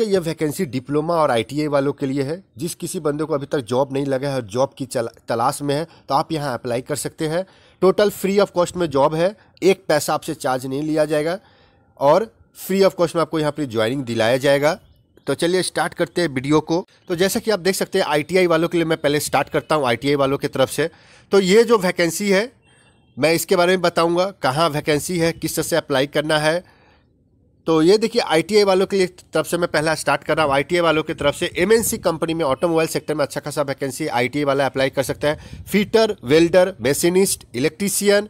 के ये vacancy diploma और आईटीआई वालों के लिए है जिस किसी बंदे को अभी तक जॉब नहीं लगा है और जॉब की तलाश में है तो आप यहाँ अप्लाई कर सकते हैं टोटल फ्री ऑफ कॉस्ट में जॉब है एक पैसा आपसे चार्ज नहीं लिया जाएगा और फ्री ऑफ कॉस्ट में आपको यहाँ पर ज्वाइनिंग दिलाया जाएगा तो चलिए स्टार्ट करते हैं वीडियो को तो जैसा कि आप देख सकते हैं आईटीआई वालों के लिए मैं पहले स्टार्ट करता हूँ आईटीआई वालों की तरफ से तो ये जो वैकेंसी है मैं इसके बारे में बताऊँगा कहाँ वैकेंसी है किस तरह से अप्लाई करना है तो ये देखिए आईटीआई वालों के लिए तरफ से मैं पहला स्टार्ट कर रहा हूँ आईटीआई वालों की तरफ से एमएनसी कंपनी में ऑटोमोबाइल सेक्टर में अच्छा खासा वैकेंसी आईटीआई वाला अप्लाई कर सकता है fitter welder machinist electrician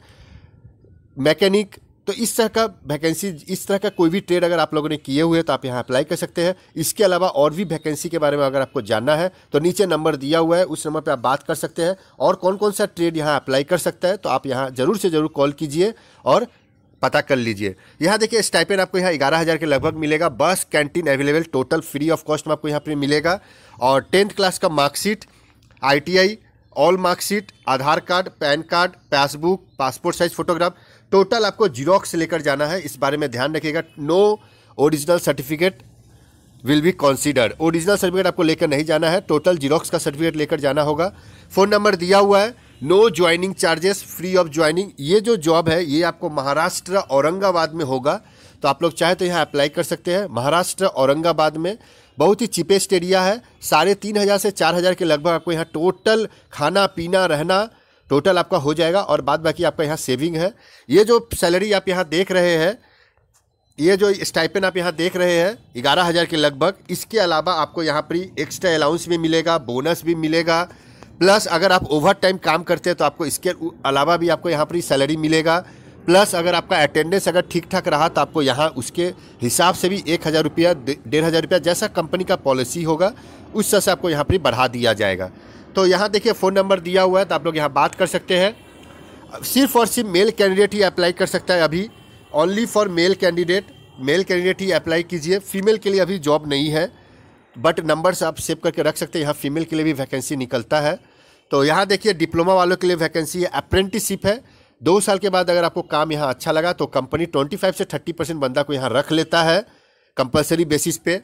mechanic तो इस तरह का वैकेंसी इस तरह का कोई भी ट्रेड अगर आप लोगों ने किए हुए तो आप यहाँ अप्लाई कर सकते हैं इसके अलावा और भी वैकेंसी के बारे में अगर आपको जानना है तो नीचे नंबर दिया हुआ है उस नंबर पर आप बात कर सकते हैं और कौन कौन सा ट्रेड यहाँ अप्लाई कर सकता है तो आप यहाँ ज़रूर से ज़रूर कॉल कीजिए और पता कर लीजिए यहाँ देखिए स्टाइपेंड आपको यहाँ ग्यारह हज़ार के लगभग मिलेगा bus canteen available total free of cost में आपको यहाँ पर मिलेगा और टेंथ क्लास का मार्कशीट आई all marksheet Aadhaar card PAN card passbook passport size photograph total आपको जीरोक्स लेकर जाना है इस बारे में ध्यान रखिएगा no original certificate will be considered original certificate आपको लेकर नहीं जाना है टोटल जीरोक्स का सर्टिफिकेट लेकर जाना होगा फ़ोन नंबर दिया हुआ है no joining charges free of joining ये जो जॉब है ये आपको महाराष्ट्र औरंगाबाद में होगा तो आप लोग चाहे तो यहाँ अप्लाई कर सकते हैं महाराष्ट्र औरंगाबाद में बहुत ही चिपेस्ट एरिया है साढ़े तीन हज़ार से चार हज़ार के लगभग आपको यहाँ टोटल खाना पीना रहना टोटल आपका हो जाएगा और बाद बाकी आपका यहाँ सेविंग है ये जो सैलरी आप यहाँ देख रहे हैं ये जो स्टाइपन आप यहाँ देख रहे हैं ग्यारह हज़ार के लगभग इसके अलावा आपको यहाँ पर एक्स्ट्रा अलाउंस भी मिलेगा बोनस भी मिलेगा प्लस अगर आप ओवर टाइम काम करते हैं तो आपको इसके अलावा भी आपको यहाँ पर ही सैलरी मिलेगा प्लस अगर आपका अटेंडेंस अगर ठीक ठाक रहा तो आपको यहाँ उसके हिसाब से भी एक हज़ार रुपया डेढ़ हज़ार रुपया जैसा कंपनी का पॉलिसी होगा उस तरह से आपको यहाँ पर बढ़ा दिया जाएगा तो यहाँ देखिए फ़ोन नंबर दिया हुआ है तो आप लोग यहाँ बात कर सकते हैं सिर्फ और सिर्फ मेल कैंडिडेट ही अप्लाई कर सकता है अभी only for male candidate male candidate ही अप्लाई कीजिए फीमेल के लिए अभी जॉब नहीं है बट नंबर्स आप सेव करके रख सकते हैं यहाँ फीमेल के लिए भी वैकेंसी निकलता है तो यहाँ देखिए डिप्लोमा वालों के लिए वैकेंसी है अप्रेंटिसशिप है दो साल के बाद अगर आपको काम यहाँ अच्छा लगा तो कंपनी 25 से 30 परसेंट बंदा को यहाँ रख लेता है कंपलसरी बेसिस पे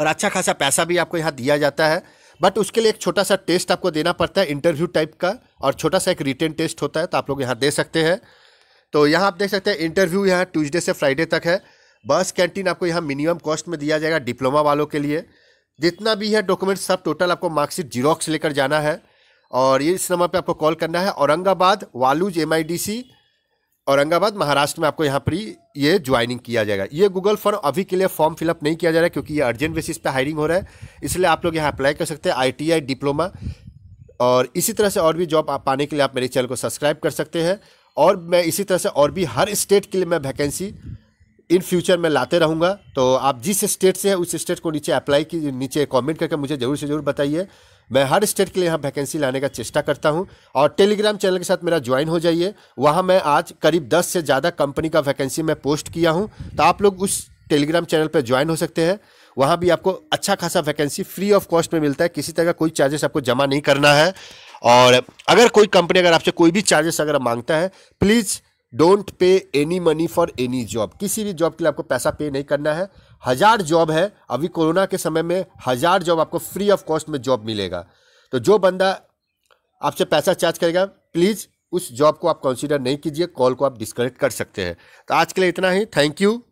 और अच्छा खासा पैसा भी आपको यहाँ दिया जाता है बट उसके लिए एक छोटा सा टेस्ट आपको देना पड़ता है इंटरव्यू टाइप का और छोटा सा एक रिटर्न टेस्ट होता है तो आप लोग यहाँ दे सकते हैं तो यहाँ आप देख सकते हैं इंटरव्यू यहाँ ट्यूजडे से फ्राइडे तक है बस कैंटीन आपको यहाँ मिनिमम कॉस्ट में दिया जाएगा डिप्लोमा वालों के लिए जितना भी है डॉक्यूमेंट सब टोटल आपको मार्कशीट जीरोक्स लेकर जाना है और ये इस नंबर पे आपको कॉल करना है औरंगाबाद वालूज एम औरंगाबाद महाराष्ट्र में आपको यहाँ पर ये ज्वाइनिंग किया जाएगा ये गूगल फॉर्म अभी के लिए फॉर्म फिलअप नहीं किया जा रहा है क्योंकि ये अर्जेंट बेसिस पे हायरिंग हो रहा है इसलिए आप लोग यहाँ अप्लाई कर सकते हैं आई डिप्लोमा और इसी तरह से और भी जॉब आप पाने के लिए आप मेरे चैनल को सब्सक्राइब कर सकते हैं और मैं इसी तरह से और भी हर स्टेट के लिए मैं वैकेंसी इन फ्यूचर में लाते रहूँगा तो आप जिस स्टेट से हैं उस स्टेट को नीचे अप्लाई की नीचे कमेंट करके मुझे ज़रूर से ज़रूर बताइए मैं हर स्टेट के लिए यहाँ वैकेंसी लाने का चेष्टा करता हूँ और टेलीग्राम चैनल के साथ मेरा ज्वाइन हो जाइए वहाँ मैं आज करीब दस से ज़्यादा कंपनी का वैकेंसी मैं पोस्ट किया हूँ तो आप लोग उस टेलीग्राम चैनल पर ज्वाइन हो सकते हैं वहाँ भी आपको अच्छा खासा वैकेंसी फ्री ऑफ कॉस्ट में मिलता है किसी तरह का कोई चार्जेस आपको जमा नहीं करना है और अगर कोई कंपनी अगर आपसे कोई भी चार्जेस अगर मांगता है please don't pay any money for any job किसी भी जॉब के लिए आपको पैसा पे नहीं करना है हज़ार जॉब है अभी कोरोना के समय में हज़ार जॉब आपको फ्री ऑफ कॉस्ट में जॉब मिलेगा तो जो बंदा आपसे पैसा चार्ज करेगा प्लीज़ उस जॉब को आप कंसिडर नहीं कीजिए कॉल को आप डिस्कनेक्ट कर सकते हैं तो आज के लिए इतना ही थैंक यू